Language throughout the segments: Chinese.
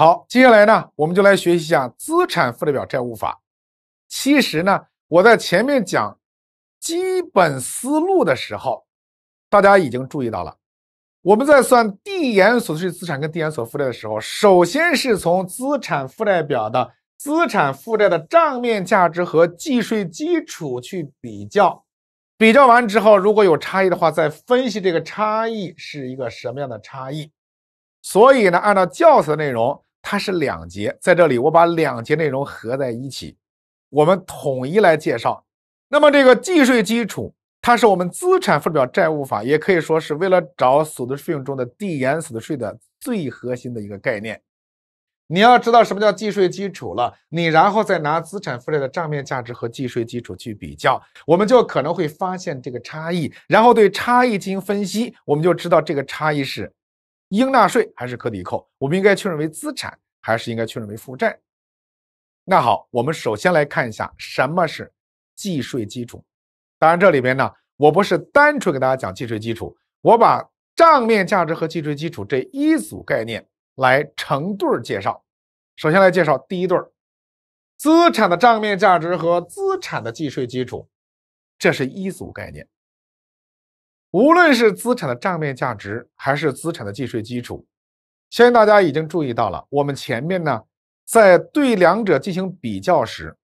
好，接下来呢，我们就来学习一下资产负债表债务法。其实呢，我在前面讲基本思路的时候，大家已经注意到了。我们在算递延所得税资产跟递延所负债的时候，首先是从资产负债表的资产负债的账面价值和计税基础去比较。比较完之后，如果有差异的话，再分析这个差异是一个什么样的差异。所以呢，按照教材内容。它是两节，在这里我把两节内容合在一起，我们统一来介绍。那么这个计税基础，它是我们资产负债表债务法，也可以说是为了找所得税用中的递延所得税的最核心的一个概念。你要知道什么叫计税基础了，你然后再拿资产负债的账面价值和计税基础去比较，我们就可能会发现这个差异，然后对差异进行分析，我们就知道这个差异是。应纳税还是可抵扣？我们应该确认为资产还是应该确认为负债？那好，我们首先来看一下什么是计税基础。当然，这里边呢，我不是单纯给大家讲计税基础，我把账面价值和计税基础这一组概念来成对儿介绍。首先来介绍第一对儿：资产的账面价值和资产的计税基础，这是一组概念。无论是资产的账面价值，还是资产的计税基础，相信大家已经注意到了。我们前面呢，在对两者进行比较时，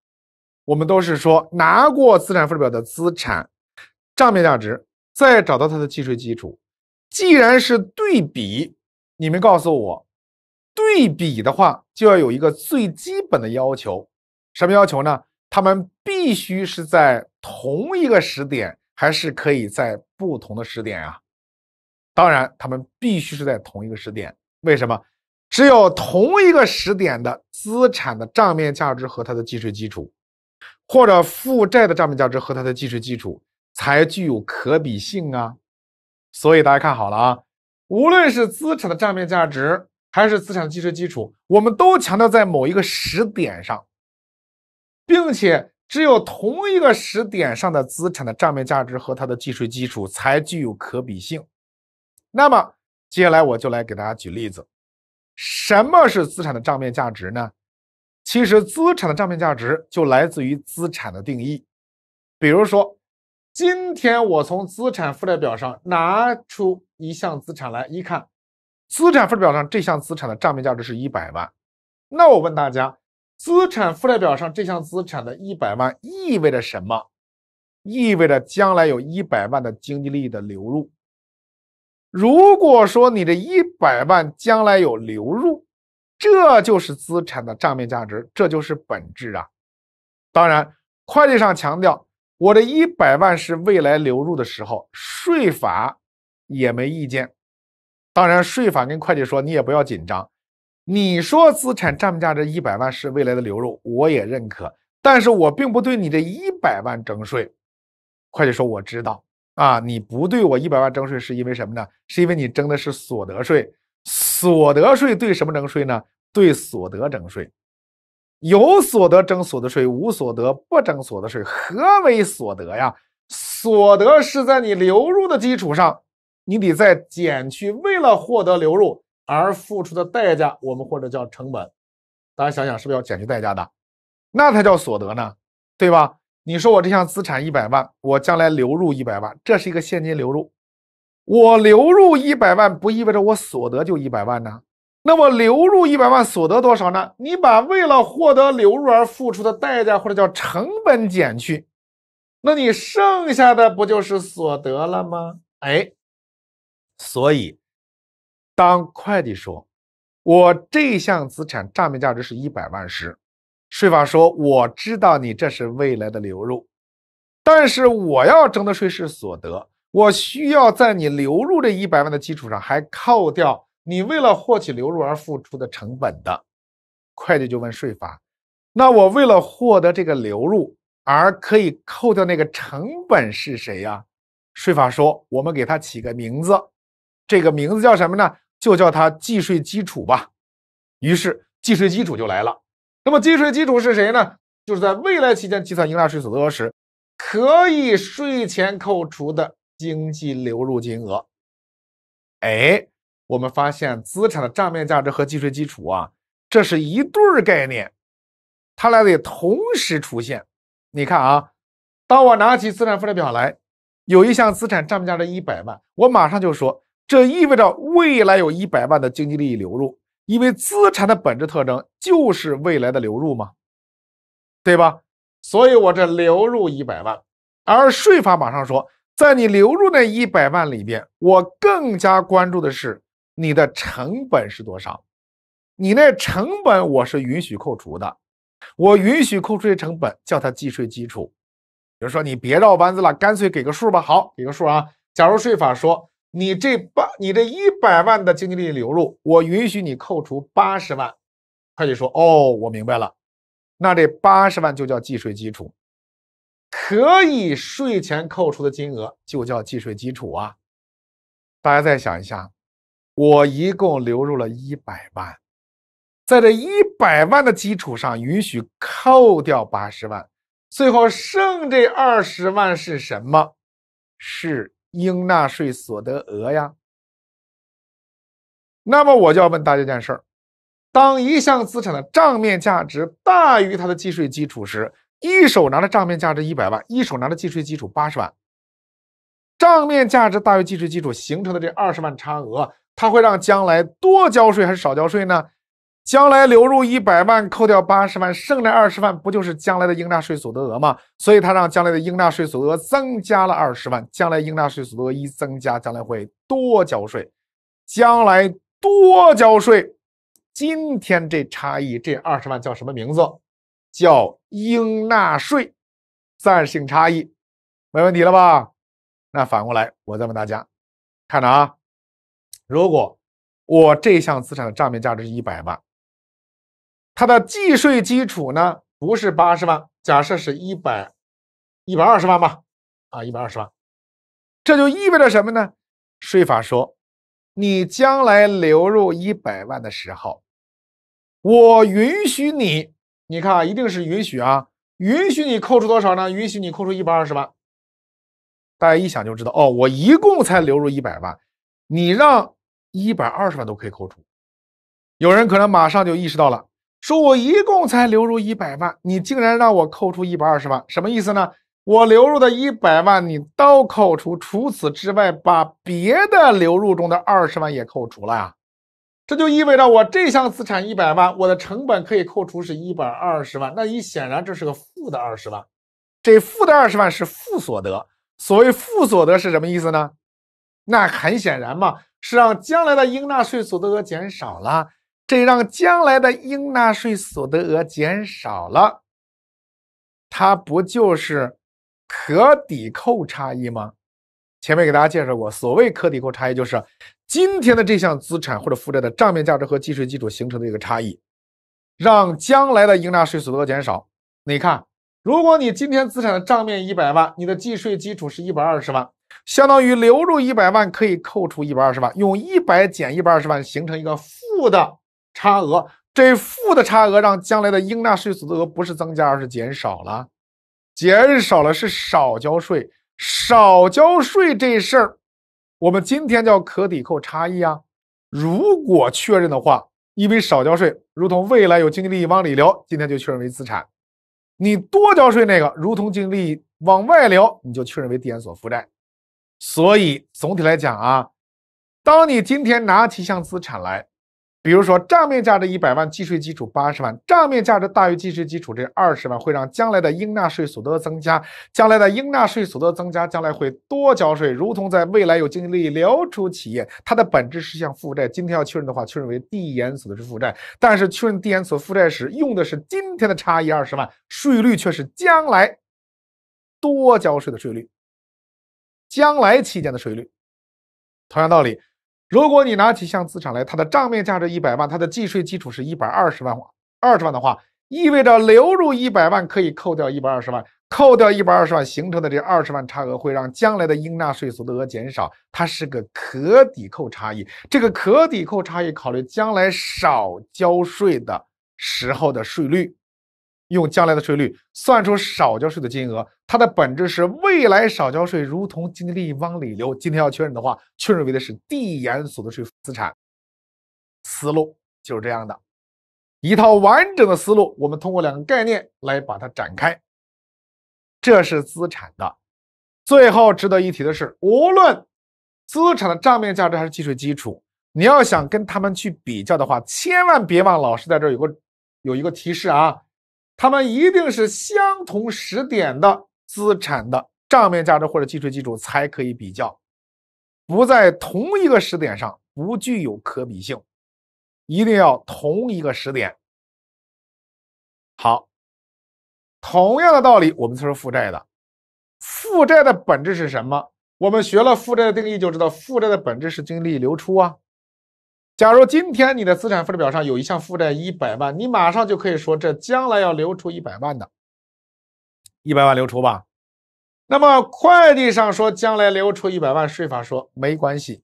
我们都是说拿过资产负债表的资产账面价值，再找到它的计税基础。既然是对比，你们告诉我，对比的话就要有一个最基本的要求，什么要求呢？他们必须是在同一个时点。还是可以在不同的时点啊。当然，他们必须是在同一个时点。为什么？只有同一个时点的资产的账面价值和它的计税基础，或者负债的账面价值和它的计税基础，才具有可比性啊。所以大家看好了啊，无论是资产的账面价值还是资产的计税基础，我们都强调在某一个时点上，并且。只有同一个时点上的资产的账面价值和它的计税基础才具有可比性。那么接下来我就来给大家举例子。什么是资产的账面价值呢？其实资产的账面价值就来自于资产的定义。比如说，今天我从资产负债表上拿出一项资产来，一看，资产负债表上这项资产的账面价值是一百万。那我问大家。资产负债表上这项资产的一百万意味着什么？意味着将来有一百万的经济利益的流入。如果说你这一百万将来有流入，这就是资产的账面价值，这就是本质啊。当然，会计上强调我这一百万是未来流入的时候，税法也没意见。当然，税法跟会计说，你也不要紧张。你说资产账面价值一百万是未来的流入，我也认可，但是我并不对你这一百万征税。会计说我知道啊，你不对我一百万征税是因为什么呢？是因为你征的是所得税。所得税对什么征税呢？对所得征税。有所得征所得税，无所得不征所得税。何为所得呀？所得是在你流入的基础上，你得再减去为了获得流入。而付出的代价，我们或者叫成本，大家想想是不是要减去代价的？那才叫所得呢，对吧？你说我这项资产一百万，我将来流入一百万，这是一个现金流入。我流入一百万，不意味着我所得就一百万呢？那么流入一百万，所得多少呢？你把为了获得流入而付出的代价，或者叫成本减去，那你剩下的不就是所得了吗？哎，所以。当会计说：“我这项资产账面价值是一百万时，税法说：我知道你这是未来的流入，但是我要征的税是所得，我需要在你流入这一百万的基础上，还扣掉你为了获取流入而付出的成本的。”会计就问税法：“那我为了获得这个流入而可以扣掉那个成本是谁呀？”税法说：“我们给他起个名字，这个名字叫什么呢？”就叫它计税基础吧，于是计税基础就来了。那么计税基础是谁呢？就是在未来期间计算应纳税所得时可以税前扣除的经济流入金额。哎，我们发现资产的账面价值和计税基础啊，这是一对概念，它俩得同时出现。你看啊，当我拿起资产负债表来，有一项资产账面价值一百万，我马上就说。这意味着未来有一百万的经济利益流入，因为资产的本质特征就是未来的流入嘛，对吧？所以，我这流入一百万，而税法马上说，在你流入那一百万里边，我更加关注的是你的成本是多少。你那成本我是允许扣除的，我允许扣除的成本叫它计税基础。比如说，你别绕弯子了，干脆给个数吧。好，给个数啊。假如税法说。你这八，你这一百万的经济利益流入，我允许你扣除八十万。会计说：“哦，我明白了，那这八十万就叫计税基础，可以税前扣除的金额就叫计税基础啊。”大家再想一下，我一共流入了一百万，在这一百万的基础上允许扣掉八十万，最后剩这二十万是什么？是。应纳税所得额呀，那么我就要问大家一件事儿：当一项资产的账面价值大于它的计税基础时，一手拿着账面价值一百万，一手拿着计税基础八十万，账面价值大于计税基础形成的这二十万差额，它会让将来多交税还是少交税呢？将来流入一百万，扣掉八十万，剩那二十万，不就是将来的应纳税所得额吗？所以，他让将来的应纳税所得额增加了二十万。将来应纳税所得额一增加，将来会多交税。将来多交税，今天这差异，这二十万叫什么名字？叫应纳税暂性差异，没问题了吧？那反过来，我再问大家，看着啊，如果我这项资产的账面价值是一百万。它的计税基础呢不是八十万，假设是一百一百二十万吧，啊，一百二十万，这就意味着什么呢？税法说，你将来流入一百万的时候，我允许你，你看啊，一定是允许啊，允许你扣除多少呢？允许你扣除一百二十万。大家一想就知道，哦，我一共才流入一百万，你让一百二十万都可以扣除。有人可能马上就意识到了。说我一共才流入一百万，你竟然让我扣除一百二十万，什么意思呢？我流入的一百万你都扣除，除此之外把别的流入中的二十万也扣除了呀，这就意味着我这项资产一百万，我的成本可以扣除是一百二十万，那也显然这是个负的二十万，这负的二十万是负所得。所谓负所得是什么意思呢？那很显然嘛，是让将来的应纳税所得额减少了。这让将来的应纳税所得额减少了，它不就是可抵扣差异吗？前面给大家介绍过，所谓可抵扣差异，就是今天的这项资产或者负债的账面价值和计税基础形成的一个差异，让将来的应纳税所得额减少。你看，如果你今天资产的账面一百万，你的计税基础是一百二十万，相当于流入一百万可以扣除一百二十万，用一百减一百二十万形成一个负的。差额这负的差额让将来的应纳税所得额不是增加而是减少了，减少了是少交税，少交税这事儿，我们今天叫可抵扣差异啊。如果确认的话，因为少交税，如同未来有经济利益往里流，今天就确认为资产。你多交税那个，如同经济利益往外流，你就确认为递延所负债。所以总体来讲啊，当你今天拿起一项资产来。比如说，账面价值一百万，计税基础八十万，账面价值大于计税基础这二十万会让将来的应纳税所得增加，将来的应纳税所得增加，将来会多交税，如同在未来有经济利益流出企业，它的本质是项负债。今天要确认的话，确认为递延所得税负债，但是确认递延所得税负债时，用的是今天的差异二十万，税率却是将来多交税的税率，将来期间的税率，同样道理。如果你拿起一项资产来，它的账面价值一百万，它的计税基础是一百二十万，二十万的话，意味着流入一百万可以扣掉一百二十万，扣掉一百二十万形成的这二十万差额，会让将来的应纳税所得额减少，它是个可抵扣差异。这个可抵扣差异考虑将来少交税的时候的税率。用将来的税率算出少交税的金额，它的本质是未来少交税，如同经济利益往里流。今天要确认的话，确认为的是递延所得税资产。思路就是这样的，一套完整的思路，我们通过两个概念来把它展开。这是资产的。最后值得一提的是，无论资产的账面价值还是计税基础，你要想跟他们去比较的话，千万别忘，老师在这儿有个有一个提示啊。它们一定是相同时点的资产的账面价值或者计税基础才可以比较，不在同一个时点上不具有可比性，一定要同一个时点。好，同样的道理，我们才说负债的，负债的本质是什么？我们学了负债的定义就知道，负债的本质是经利流出啊。假如今天你的资产负债表上有一项负债一百万，你马上就可以说这将来要流出一百万的，一百万流出吧。那么会计上说将来流出一百万，税法说没关系。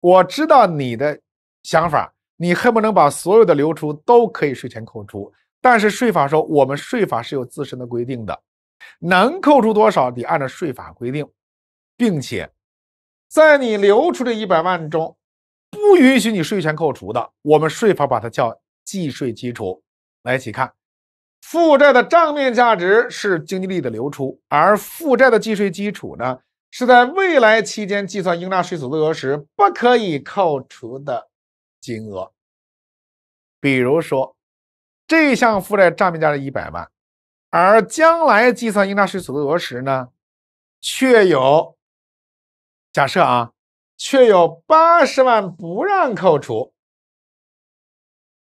我知道你的想法，你恨不能把所有的流出都可以税前扣除，但是税法说我们税法是有自身的规定的，能扣除多少你按照税法规定，并且在你流出这一百万中。不允许你税前扣除的，我们税法把它叫计税基础。来一起看，负债的账面价值是经济利益的流出，而负债的计税基础呢，是在未来期间计算应纳税所得额时不可以扣除的金额。比如说，这项负债账面价值一百万，而将来计算应纳税所得额时呢，却有假设啊。却有八十万不让扣除，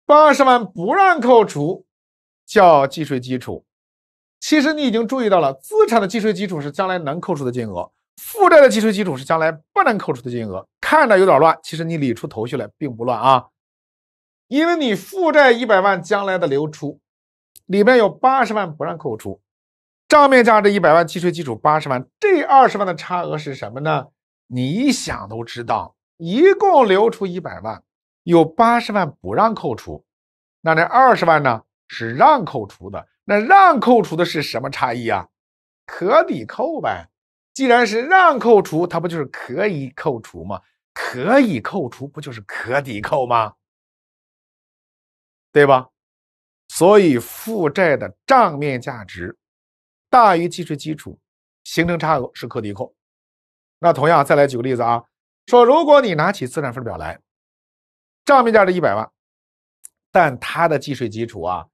八十万不让扣除叫计税基础。其实你已经注意到了，资产的计税基础是将来能扣除的金额，负债的计税基础是将来不能扣除的金额。看着有点乱，其实你理出头绪来并不乱啊，因为你负债一百万，将来的流出里边有八十万不让扣除，账面价值一百万，计税基础八十万，这二十万的差额是什么呢？你想都知道，一共流出一百万，有八十万不让扣除，那这二十万呢是让扣除的。那让扣除的是什么差异啊？可抵扣呗。既然是让扣除，它不就是可以扣除吗？可以扣除不就是可抵扣吗？对吧？所以负债的账面价值大于计税基础，形成差额是可抵扣。那同样，再来举个例子啊，说如果你拿起资产负债表来，账面价值一百万，但它的计税基础啊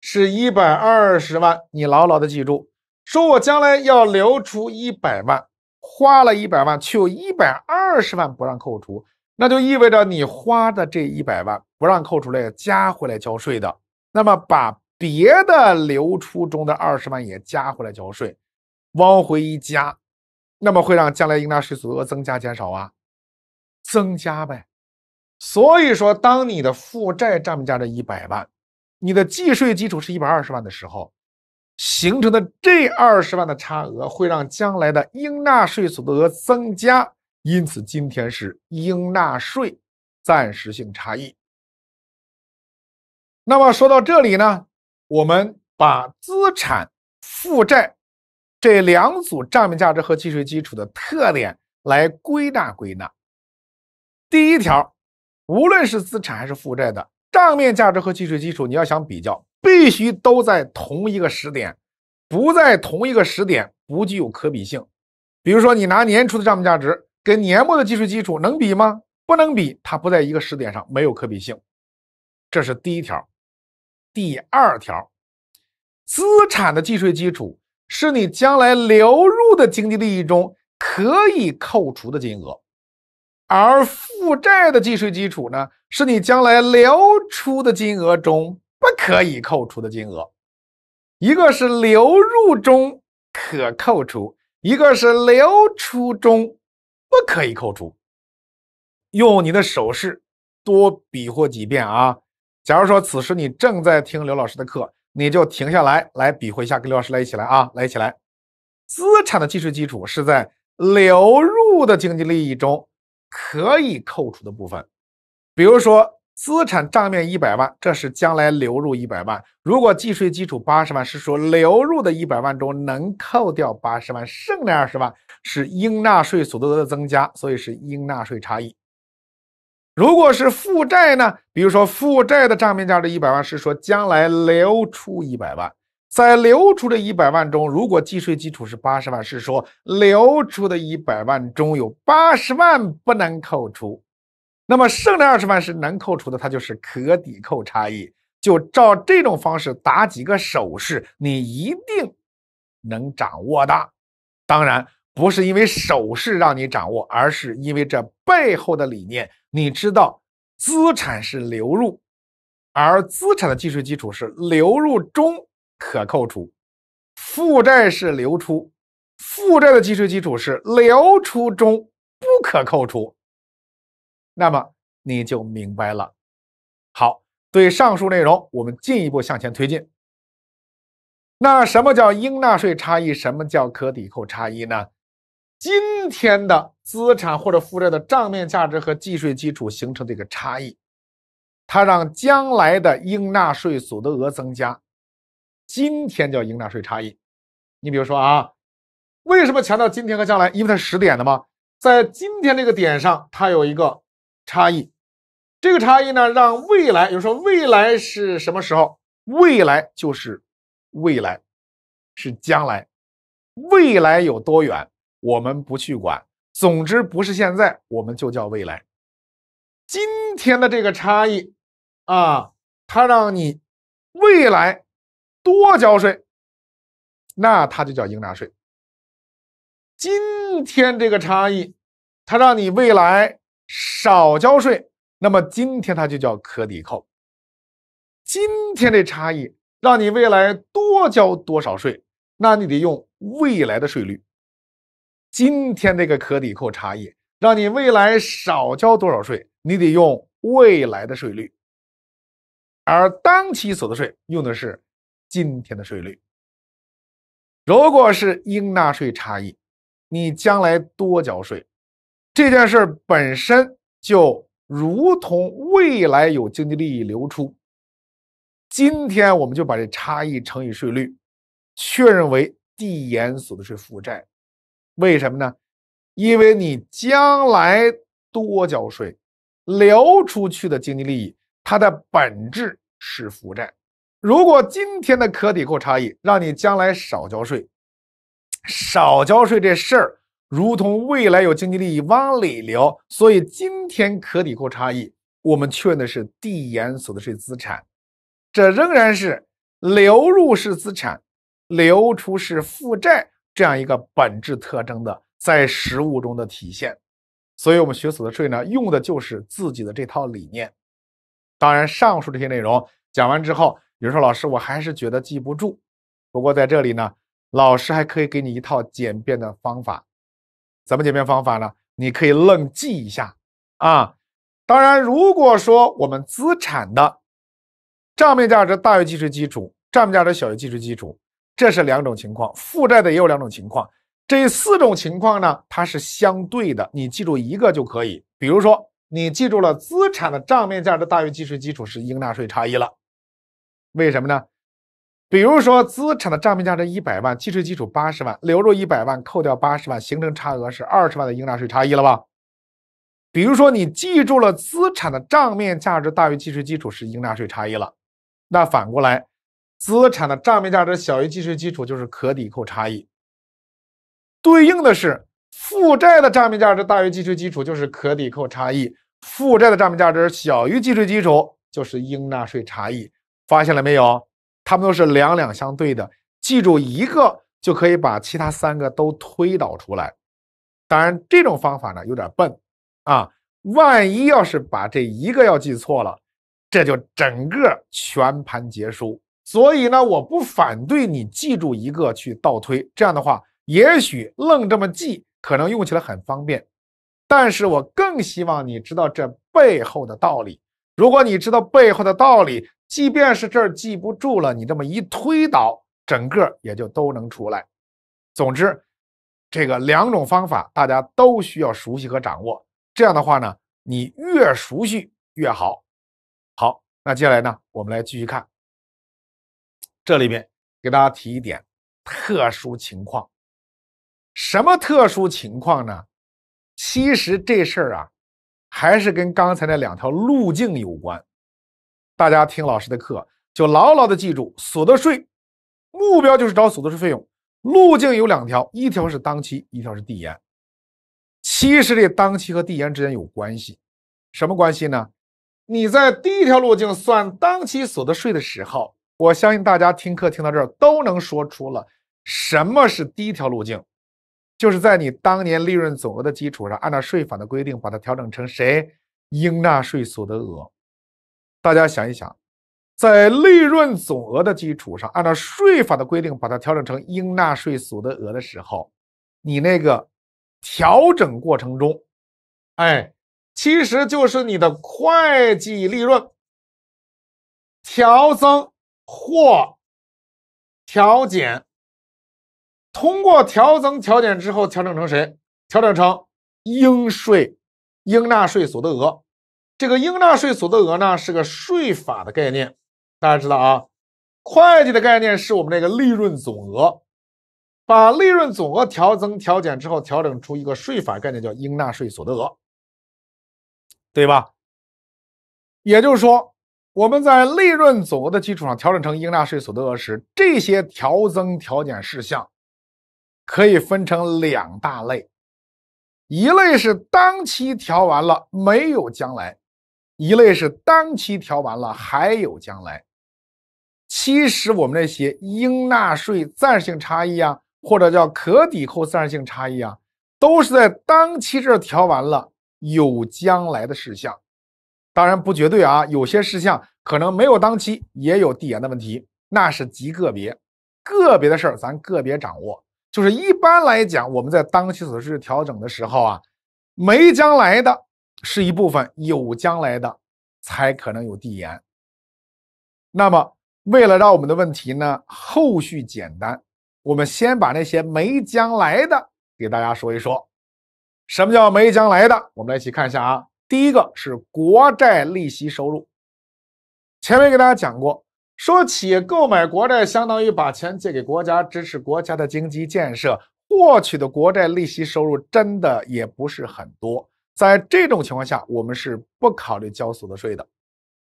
是一百二十万，你牢牢的记住，说我将来要留出一百万，花了一百万，却有一百二十万不让扣除，那就意味着你花的这一百万不让扣除了，加回来交税的，那么把别的流出中的二十万也加回来交税，往回一加。那么会让将来应纳税所得额增加减少啊？增加呗。所以说，当你的负债占不占这一百万，你的计税基础是一百二十万的时候，形成的这二十万的差额会让将来的应纳税所得额增加。因此，今天是应纳税暂时性差异。那么说到这里呢，我们把资产、负债。这两组账面价值和计税基础的特点来归纳归纳。第一条，无论是资产还是负债的账面价值和计税基础，你要想比较，必须都在同一个时点，不在同一个时点不具有可比性。比如说，你拿年初的账面价值跟年末的计税基础能比吗？不能比，它不在一个时点上，没有可比性。这是第一条。第二条，资产的计税基础。是你将来流入的经济利益中可以扣除的金额，而负债的计税基础呢，是你将来流出的金额中不可以扣除的金额。一个是流入中可扣除，一个是流出中不可以扣除。用你的手势多比划几遍啊！假如说此时你正在听刘老师的课。你就停下来，来比划一下，跟刘老师来一起来啊，来一起来。资产的计税基础是在流入的经济利益中可以扣除的部分。比如说，资产账面一百万，这是将来流入一百万。如果计税基础八十万，是说流入的一百万中能扣掉八十万，剩那二十万是应纳税所得额的增加，所以是应纳税差异。如果是负债呢？比如说负债的账面价值一百万，是说将来流出一百万，在流出的一百万中，如果计税基础是八十万，是说流出的一百万中有八十万不能扣除，那么剩的二十万是能扣除的，它就是可抵扣差异。就照这种方式打几个手势，你一定能掌握的。当然。不是因为手势让你掌握，而是因为这背后的理念。你知道，资产是流入，而资产的计税基础是流入中可扣除；负债是流出，负债的计税基础是流出中不可扣除。那么你就明白了。好，对上述内容，我们进一步向前推进。那什么叫应纳税差异？什么叫可抵扣差异呢？今天的资产或者负债的账面价值和计税基础形成的一个差异，它让将来的应纳税所得额增加，今天叫应纳税差异。你比如说啊，为什么强调今天和将来？因为它十点的嘛，在今天这个点上，它有一个差异，这个差异呢，让未来，有时说未来是什么时候？未来就是未来，是将来，未来有多远？我们不去管，总之不是现在，我们就叫未来。今天的这个差异啊，它让你未来多交税，那它就叫应纳税。今天这个差异，它让你未来少交税，那么今天它就叫可抵扣。今天的差异让你未来多交多少税，那你得用未来的税率。今天这个可抵扣差异，让你未来少交多少税，你得用未来的税率；而当期所得税用的是今天的税率。如果是应纳税差异，你将来多交税这件事本身就如同未来有经济利益流出，今天我们就把这差异乘以税率，确认为递延所得税负债。为什么呢？因为你将来多交税，流出去的经济利益，它的本质是负债。如果今天的可抵扣差异让你将来少交税，少交税这事儿如同未来有经济利益往里流，所以今天可抵扣差异，我们确认的是递延所得税资产，这仍然是流入是资产，流出是负债。这样一个本质特征的在实物中的体现，所以我们学所得税呢，用的就是自己的这套理念。当然，上述这些内容讲完之后，有人说：“老师，我还是觉得记不住。”不过在这里呢，老师还可以给你一套简便的方法。怎么简便方法呢？你可以愣记一下啊。当然，如果说我们资产的账面价值大于计税基础，账面价值小于计税基础。这是两种情况，负债的也有两种情况。这四种情况呢，它是相对的，你记住一个就可以。比如说，你记住了资产的账面价值大于计税基础是应纳税差异了，为什么呢？比如说，资产的账面价值一百万，计税基础八十万，流入一百万，扣掉八十万，形成差额是二十万的应纳税差异了吧？比如说，你记住了资产的账面价值大于计税基础是应纳税差异了，那反过来。资产的账面价值小于计税基础就是可抵扣差异，对应的是负债的账面价值大于计税基础就是可抵扣差异，负债的账面价值小于计税基础就是应纳税差异。发现了没有？它们都是两两相对的，记住一个就可以把其他三个都推导出来。当然，这种方法呢有点笨啊，万一要是把这一个要记错了，这就整个全盘皆输。所以呢，我不反对你记住一个去倒推，这样的话，也许愣这么记，可能用起来很方便。但是我更希望你知道这背后的道理。如果你知道背后的道理，即便是这儿记不住了，你这么一推导，整个也就都能出来。总之，这个两种方法大家都需要熟悉和掌握。这样的话呢，你越熟悉越好。好，那接下来呢，我们来继续看。这里面给大家提一点特殊情况，什么特殊情况呢？其实这事儿啊，还是跟刚才那两条路径有关。大家听老师的课，就牢牢的记住，所得税目标就是找所得税费用，路径有两条，一条是当期，一条是递延。其实这当期和递延之间有关系，什么关系呢？你在第一条路径算当期所得税的时候。我相信大家听课听到这儿都能说出了什么是第一条路径，就是在你当年利润总额的基础上，按照税法的规定把它调整成谁应纳税所得额。大家想一想，在利润总额的基础上，按照税法的规定把它调整成应纳税所得额的时候，你那个调整过程中，哎，其实就是你的会计利润调增。或调减，通过调增调减之后，调整成谁？调整成应税应纳税所得额。这个应纳税所得额呢，是个税法的概念。大家知道啊，会计的概念是我们那个利润总额，把利润总额调增调减之后，调整出一个税法概念，叫应纳税所得额，对吧？也就是说。我们在利润总额的基础上调整成应纳税所得额时，这些调增调减事项可以分成两大类：一类是当期调完了没有将来；一类是当期调完了还有将来。其实我们那些应纳税暂时性差异啊，或者叫可抵扣暂时性差异啊，都是在当期这调完了有将来的事项。当然不绝对啊，有些事项可能没有当期，也有递延的问题，那是极个别、个别的事儿，咱个别掌握。就是一般来讲，我们在当期所得调整的时候啊，没将来的是一部分，有将来的才可能有递延。那么，为了让我们的问题呢后续简单，我们先把那些没将来的给大家说一说。什么叫没将来的？我们来一起看一下啊。第一个是国债利息收入，前面给大家讲过，说企业购买国债相当于把钱借给国家，支持国家的经济建设。获取的国债利息收入真的也不是很多，在这种情况下，我们是不考虑交所得税的，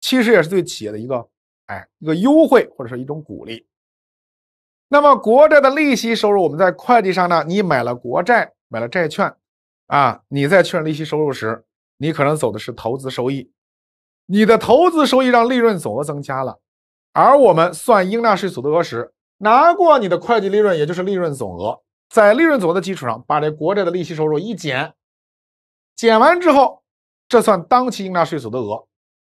其实也是对企业的一个哎一个优惠或者说一种鼓励。那么国债的利息收入，我们在会计上呢，你买了国债买了债券啊，你在确认利息收入时。你可能走的是投资收益，你的投资收益让利润总额增加了，而我们算应纳税所得额时，拿过你的会计利润，也就是利润总额，在利润总额的基础上把这国债的利息收入一减，减完之后，这算当期应纳税所得额。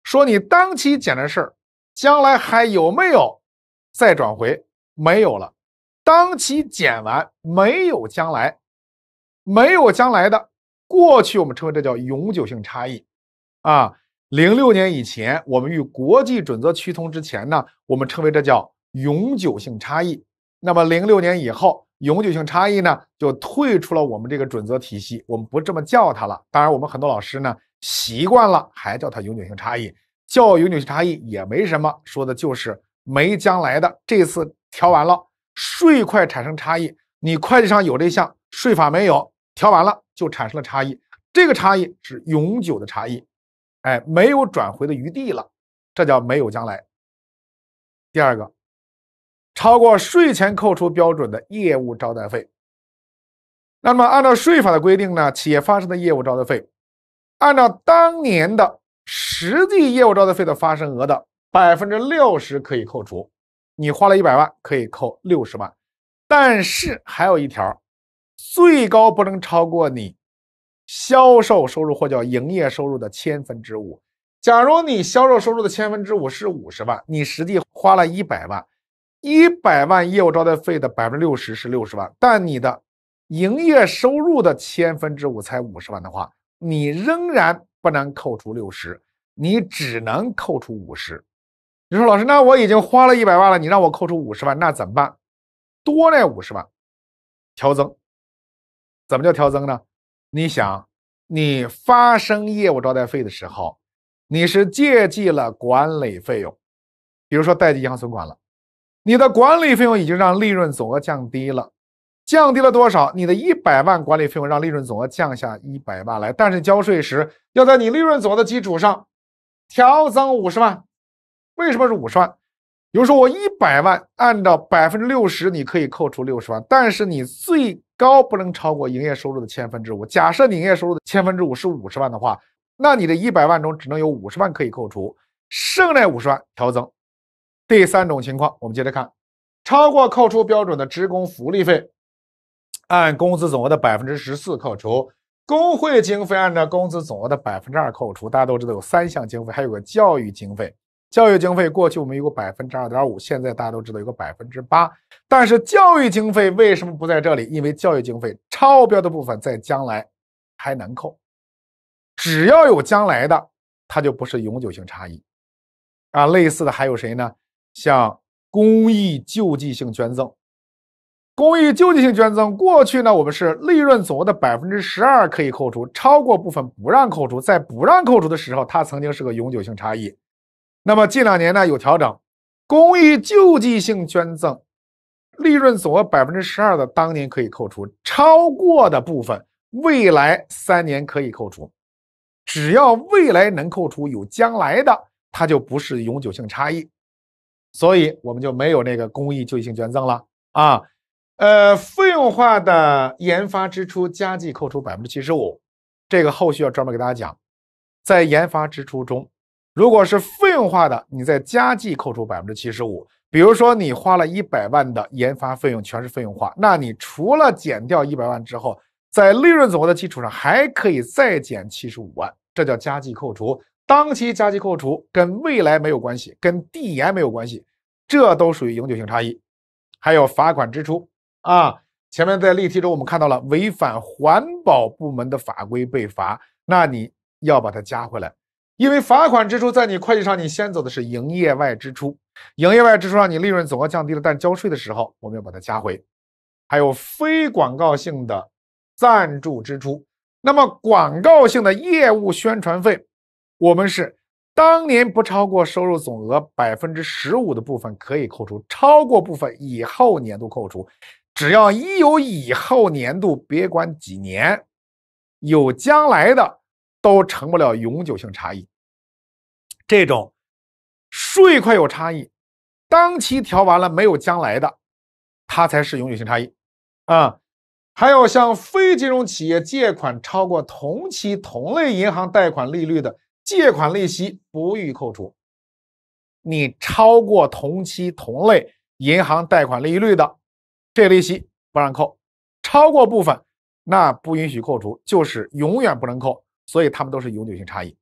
说你当期减的事儿，将来还有没有再转回？没有了，当期减完没有将来，没有将来的。过去我们称为这叫永久性差异，啊，零六年以前我们与国际准则趋同之前呢，我们称为这叫永久性差异。那么零六年以后，永久性差异呢就退出了我们这个准则体系，我们不这么叫它了。当然，我们很多老师呢习惯了，还叫它永久性差异，叫永久性差异也没什么，说的就是没将来的这次调完了，税会产生差异，你会计上有这项，税法没有。调完了就产生了差异，这个差异是永久的差异，哎，没有转回的余地了，这叫没有将来。第二个，超过税前扣除标准的业务招待费。那么按照税法的规定呢，企业发生的业务招待费，按照当年的实际业务招待费的发生额的百分之六十可以扣除，你花了一百万，可以扣六十万。但是还有一条。最高不能超过你销售收入或叫营业收入的千分之五。假如你销售收入的千分之五是五十万，你实际花了一百万，一百万业务招待费的百分之六十是六十万，但你的营业收入的千分之五才五十万的话，你仍然不能扣除六十，你只能扣除五十。你说老师，那我已经花了一百万了，你让我扣除五十万，那怎么办？多那五十万调增。怎么叫调增呢？你想，你发生业务招待费的时候，你是借记了管理费用，比如说贷记银行存款了，你的管理费用已经让利润总额降低了，降低了多少？你的一百万管理费用让利润总额降下一百万来，但是交税时要在你利润总额的基础上调增五十万，为什么是五十万？比如说我一百万，按照百分之六十你可以扣除六十万，但是你最。高不能超过营业收入的千分之五。假设你营业收入的千分之五是五十万的话，那你的一百万中只能有五十万可以扣除，剩那五十万调增。第三种情况，我们接着看，超过扣除标准的职工福利费，按工资总额的百分之十四扣除；工会经费按照工资总额的百分之二扣除。大家都知道有三项经费，还有个教育经费。教育经费过去我们有个百分之二点五，现在大家都知道有个百分之八。但是教育经费为什么不在这里？因为教育经费超标的部分在将来还能扣，只要有将来的，它就不是永久性差异。啊，类似的还有谁呢？像公益救济性捐赠，公益救济性捐赠过去呢，我们是利润总额的百分之十二可以扣除，超过部分不让扣除。在不让扣除的时候，它曾经是个永久性差异。那么近两年呢有调整，公益救济性捐赠利润总额百分之十二的当年可以扣除，超过的部分未来三年可以扣除，只要未来能扣除有将来的，它就不是永久性差异，所以我们就没有那个公益救济性捐赠了啊，呃，费用化的研发支出加计扣除百分之七十五，这个后续要专门给大家讲，在研发支出中。如果是费用化的，你在加计扣除百分之七十五。比如说，你花了一百万的研发费用，全是费用化，那你除了减掉一百万之后，在利润总额的基础上，还可以再减七十五万，这叫加计扣除。当期加计扣除跟未来没有关系，跟递延没有关系，这都属于永久性差异。还有罚款支出啊，前面在例题中我们看到了违反环保部门的法规被罚，那你要把它加回来。因为罚款支出在你会计上，你先走的是营业外支出，营业外支出让你利润总额降低了，但交税的时候我们要把它加回。还有非广告性的赞助支出，那么广告性的业务宣传费，我们是当年不超过收入总额百分之十五的部分可以扣除，超过部分以后年度扣除，只要一有以后年度，别管几年，有将来的。都成不了永久性差异。这种税快有差异，当期调完了没有将来的，它才是永久性差异啊。还有向非金融企业借款超过同期同类银行贷款利率的借款利息不予扣除。你超过同期同类银行贷款利率的，这利息不让扣，超过部分那不允许扣除，就是永远不能扣。所以他们都是永久性差异。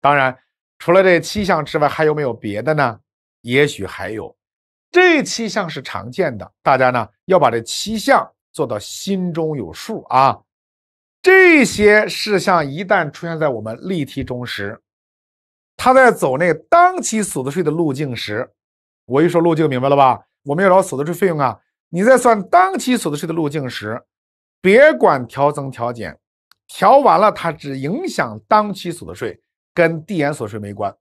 当然，除了这七项之外，还有没有别的呢？也许还有。这七项是常见的，大家呢要把这七项做到心中有数啊。这些事项一旦出现在我们例题中时，他在走那当期所得税的路径时，我一说路径，明白了吧？我们要找所得税费用啊。你在算当期所得税的路径时，别管调增调减。调完了，它只影响当期所得税，跟递延所得税没关。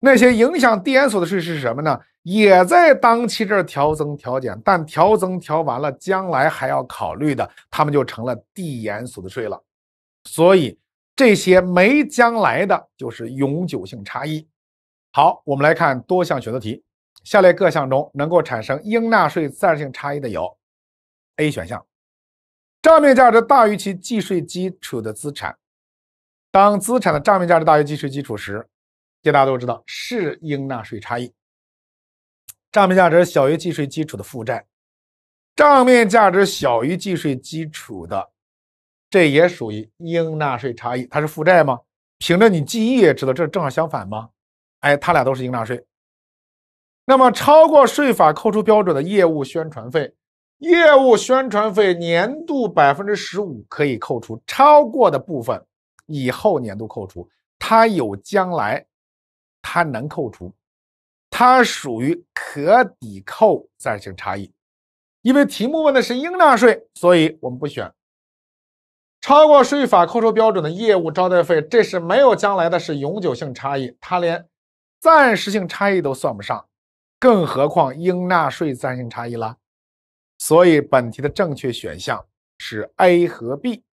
那些影响递延所得税是什么呢？也在当期这儿调增调减，但调增调完了，将来还要考虑的，它们就成了递延所得税了。所以这些没将来的就是永久性差异。好，我们来看多项选择题：下列各项中能够产生应纳税暂时性差异的有，A 选项。账面价值大于其计税基础的资产，当资产的账面价值大于计税基础时，这大家都知道是应纳税差异。账面价值小于计税基础的负债，账面价值小于计税基础的，这也属于应纳税差异。它是负债吗？凭着你记忆也知道，这正好相反吗？哎，它俩都是应纳税。那么超过税法扣除标准的业务宣传费。业务宣传费年度百分之十五可以扣除，超过的部分以后年度扣除，它有将来，它能扣除，它属于可抵扣暂时性差异。因为题目问的是应纳税，所以我们不选。超过税法扣除标准的业务招待费，这是没有将来的是永久性差异，它连暂时性差异都算不上，更何况应纳税暂时性差异了。所以，本题的正确选项是 A 和 B。